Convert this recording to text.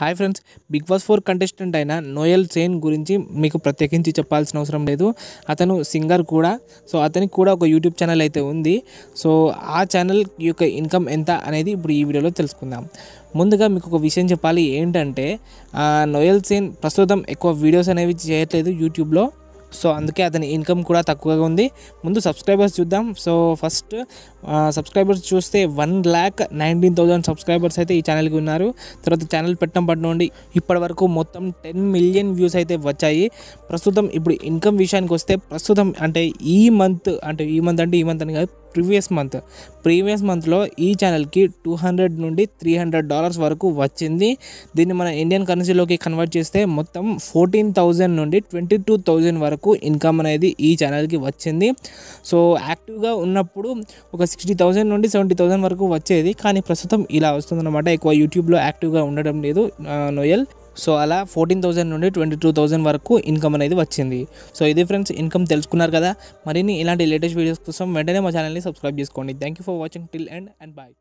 hi friends Bigg Boss four contestant అయిన నోయల్ సేన్ గురించి మీకు ప్రత్యేకించి చెప్పాల్సిన అవసరం లేదు అతను సింగర్ కూడా సో అతనికి కూడా ఒక యూట్యూబ్ ఛానల్ అయితే ఉంది సో ఆ ఛానల్ యొక్క ఇన్కమ్ ఎంత అనేది ఇప్పుడు ఈ వీడియోలో తెలుసుకుందాం ముందుగా మీకు ఒక విషయం చెప్పాలి ఏంటంటే నోయల్ సేన్ ప్రస్తుతం ఎక్కువ వీడియోస్ అనేవి చేయట్లేదు యూట్యూబ్లో సో అందుకే అతని ఇన్కమ్ కూడా తక్కువగా ఉంది ముందు సబ్స్క్రైబర్స్ చూద్దాం సో ఫస్ట్ సబ్స్క్రైబర్స్ చూస్తే one lakh nineteen thousand subscribers అయితే ఈ ఛానల్కి ఉన్నారు తర్వాత ఛానల్ పెట్టడం పట్టినండి నుండి ఇప్పటి వరకు మొత్తం టెన్ మిలియన్ వ్యూస్ అయితే వచ్చాయి ప్రస్తుతం ఇప్పుడు ఇన్కమ్ విషయానికి వస్తే ప్రస్తుతం అంటే ఈ మంత్ అంటే ఈ మంత్ అంటే ఈ మంత్ అని కాదు ప్రీవియస్ మంత్ ప్రీవియస్ మంత్లో ఈ ఛానల్కి టూ హండ్రెడ్ నుండి త్రీ హండ్రెడ్ డాలర్స్ వరకు వచ్చింది దీన్ని మన ఇండియన్ కరెన్సీలోకి కన్వర్ట్ చేస్తే మొత్తం ఫోర్టీన్ థౌజండ్ నుండి ట్వంటీ టూ థౌజండ్ వరకు ఇన్కమ్ అనేది ఈ ఛానల్కి వచ్చింది సో యాక్టివ్గా ఉన్నప్పుడు ఒక సిక్స్టీ థౌజండ్ నుండి సెవెంటీ థౌజండ్ వరకు వచ్చేది కానీ ప్రస్తుతం ఇలా వస్తుందన్నమాట ఎక్కువ యూట్యూబ్లో యాక్టివ్గా ఉండడం లేదు నోయల్ సో అలా ఫోర్టీన్ థౌసండ్ నుండి ట్వంటీ టూ థౌసండ్ వరకు ఇన్కమ్ అనేది వచ్చింది సో ఇది ఫ్రెండ్స్ ఇన్కమ్ తెలుసుకున్నారు కదా మరిన్ని ఇలాంటి లేటెస్ట్ వీడియోస్ కోసం వెంటనే మా ఛానల్ని సబ్స్క్రైబ్ చేసుకోండి thank you for watching till end and bye